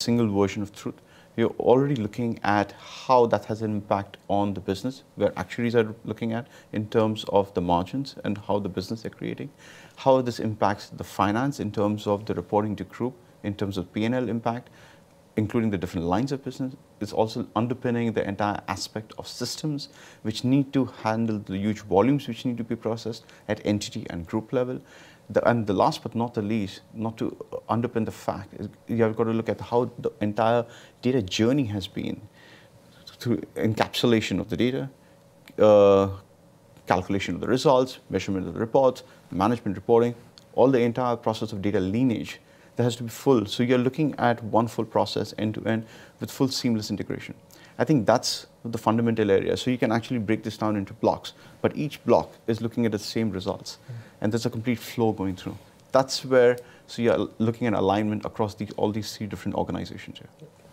single version of truth. We're already looking at how that has an impact on the business, where actuaries are looking at in terms of the margins and how the business they're creating, how this impacts the finance in terms of the reporting to group, in terms of P&L impact, including the different lines of business. It's also underpinning the entire aspect of systems which need to handle the huge volumes which need to be processed at entity and group level. The, and the last but not the least, not to underpin the fact, you have got to look at how the entire data journey has been through encapsulation of the data, uh, calculation of the results, measurement of the reports, management reporting, all the entire process of data lineage that has to be full. So you're looking at one full process end to end with full seamless integration. I think that's the fundamental area. So you can actually break this down into blocks, but each block is looking at the same results. Mm. And there's a complete flow going through. That's where, so you're looking at alignment across the, all these three different organizations here.